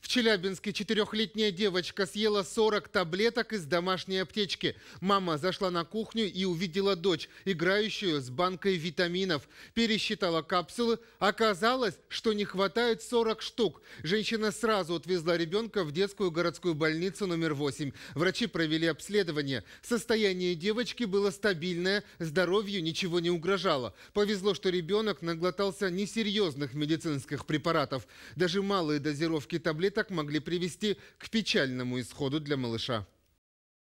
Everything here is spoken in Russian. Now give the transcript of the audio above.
В Челябинске четырехлетняя девочка съела 40 таблеток из домашней аптечки. Мама зашла на кухню и увидела дочь, играющую с банкой витаминов. Пересчитала капсулы. Оказалось, что не хватает 40 штук. Женщина сразу отвезла ребенка в детскую городскую больницу номер 8. Врачи провели обследование. Состояние девочки было стабильное, здоровью ничего не угрожало. Повезло, что ребенок наглотался несерьезных медицинских препаратов. Даже малые дозировки таблеток так могли привести к печальному исходу для малыша.